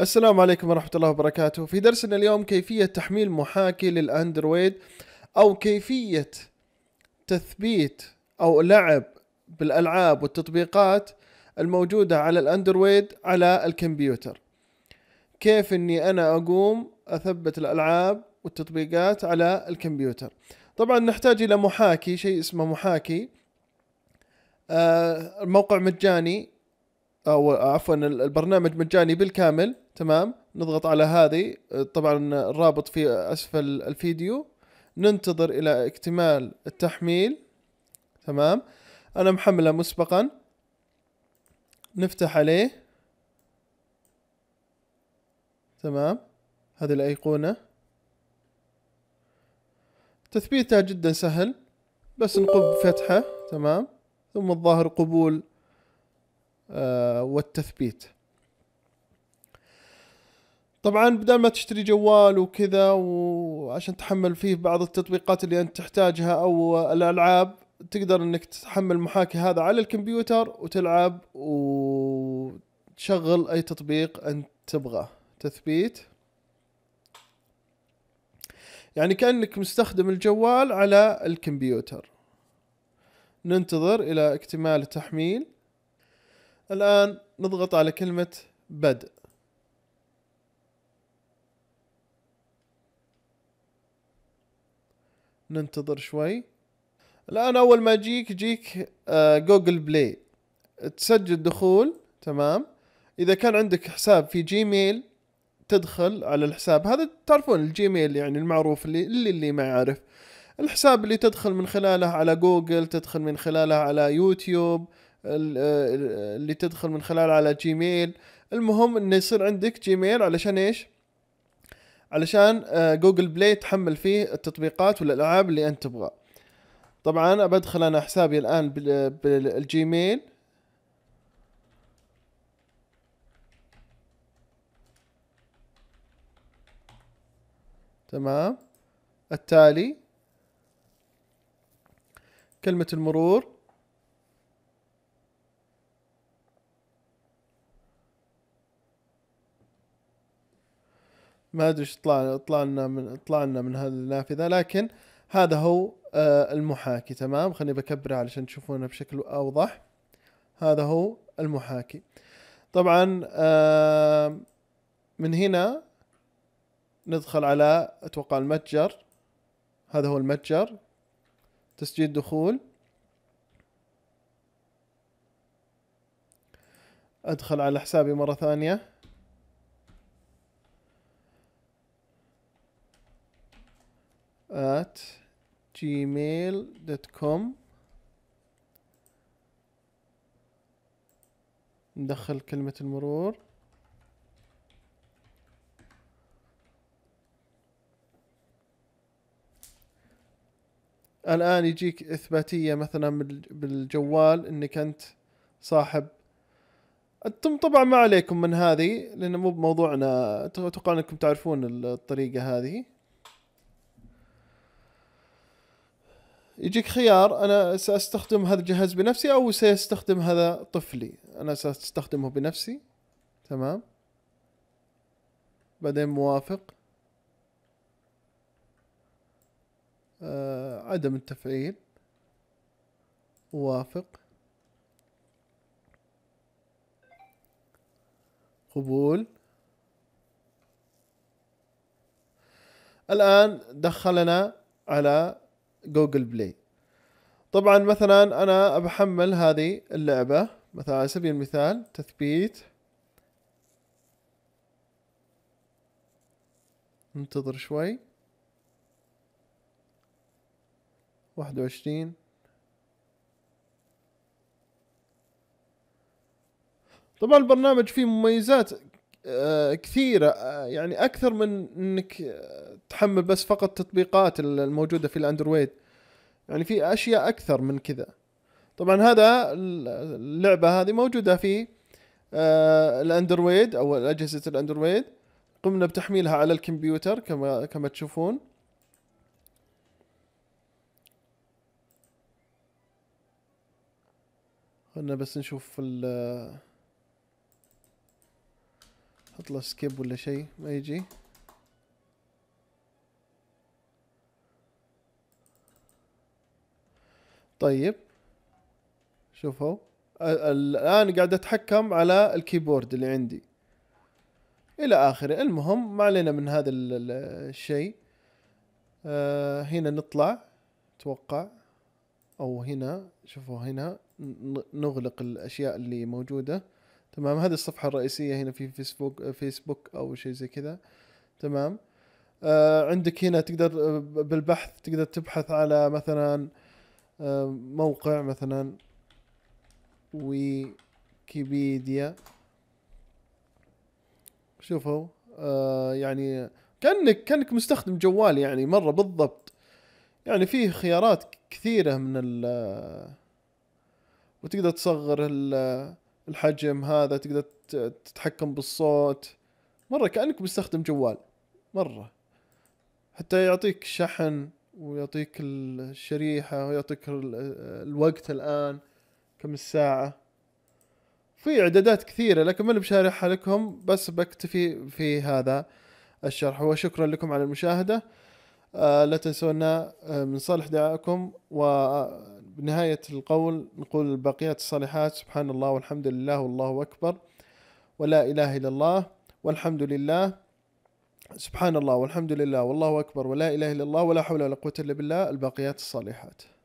السلام عليكم ورحمة الله وبركاته في درسنا اليوم كيفية تحميل محاكي للأندرويد أو كيفية تثبيت أو لعب بالألعاب والتطبيقات الموجودة على الأندرويد على الكمبيوتر كيف أني أنا أقوم أثبت الألعاب والتطبيقات على الكمبيوتر طبعا نحتاج إلى محاكي شيء اسمه محاكي آه، موقع مجاني او عفوا البرنامج مجاني بالكامل تمام نضغط على هذه طبعا الرابط في اسفل الفيديو ننتظر الى اكتمال التحميل تمام انا محمله مسبقا نفتح عليه تمام هذه الايقونه تثبيتها جدا سهل بس نقوم بفتحه تمام ثم الظاهر قبول آه، والتثبيت طبعا بدل ما تشتري جوال وكذا وعشان تحمل فيه بعض التطبيقات اللي انت تحتاجها او الالعاب تقدر انك تحمل المحاكي هذا على الكمبيوتر وتلعب وتشغل اي تطبيق انت تبغاه تثبيت يعني كأنك مستخدم الجوال على الكمبيوتر ننتظر إلى اكتمال التحميل الآن نضغط على كلمة بدء ننتظر شوي الآن أول ما يجيك يجيك جوجل آه، بلاي تسجل دخول تمام إذا كان عندك حساب في جيميل تدخل على الحساب هذا تعرفون الجيميل يعني المعروف اللي اللي, اللي ما يعرف الحساب اللي تدخل من خلاله على جوجل تدخل من خلاله على يوتيوب اللي تدخل من خلال على جيميل المهم انه يصير عندك جيميل علشان ايش علشان جوجل آه، بلاي تحمل فيه التطبيقات والالعاب اللي انت تبغى طبعا بدخل انا حسابي الان بالجيميل تمام التالي كلمة المرور ما ادري ايش طلع طلع لنا من طلع لنا من هذه النافذه لكن هذا هو آه، المحاكي تمام خليني بكبره علشان تشوفونه بشكل اوضح هذا هو المحاكي طبعا آه، من هنا ندخل على اتوقع المتجر هذا هو المتجر تسجيل دخول ادخل على حسابي مره ثانيه جيميل دوت كوم ندخل كلمة المرور الآن يجيك إثباتية مثلا بالجوال إنك أنت صاحب أنتم طبعا ما عليكم من هذه لأنه مو بموضوعنا أتوقع أنكم تعرفون الطريقة هذه يجيك خيار انا ساستخدم هذا الجهاز بنفسي او سيستخدم هذا طفلي انا ساستخدمه بنفسي تمام بعدين موافق آه عدم التفعيل موافق قبول الآن دخلنا على جوجل بلاي طبعا مثلا انا بحمل هذه اللعبة مثلا على سبيل المثال تثبيت انتظر شوي واحد وعشرين طبعا البرنامج فيه مميزات آه، كثيره آه، يعني اكثر من انك تحمل بس فقط تطبيقات الموجوده في الاندرويد يعني في اشياء اكثر من كذا طبعا هذا اللعبه هذه موجوده في آه، الاندرويد او اجهزه الاندرويد قمنا بتحميلها على الكمبيوتر كما كما تشوفون خلنا بس نشوف ال حط له سكيب ولا شيء ما يجي طيب شوفوا الان قاعد اتحكم على الكيبورد اللي عندي الى اخره المهم ما علينا من هذا الشيء آه هنا نطلع اتوقع او هنا شوفوا هنا نغلق الاشياء اللي موجوده تمام هذه الصفحة الرئيسية هنا في فيسبوك فيسبوك أو شيء زي كذا تمام آه عندك هنا تقدر بالبحث تقدر تبحث على مثلا آه موقع مثلا ويكيبيديا شوفوا آه يعني كانك كانك مستخدم جوال يعني مره بالضبط يعني فيه خيارات كثيره من ال آه، وتقدر تصغر ال آه، الحجم هذا تقدر تتحكم بالصوت مرة كأنك مستخدم جوال مرة حتى يعطيك شحن ويعطيك الشريحة ويعطيك الوقت الآن كم الساعة في إعدادات كثيرة لكن ما بشارحها لكم بس بكتفي في هذا الشرح وشكرا لكم على المشاهدة آه، لا تنسونا آه، من صالح دعائكم وبنهاية القول نقول الباقيات الصالحات سبحان الله والحمد لله والله أكبر ولا إله إلا الله والحمد لله سبحان الله والحمد لله والله أكبر ولا إله إلا الله ولا حول ولا قوة إلا بالله الباقيات الصالحات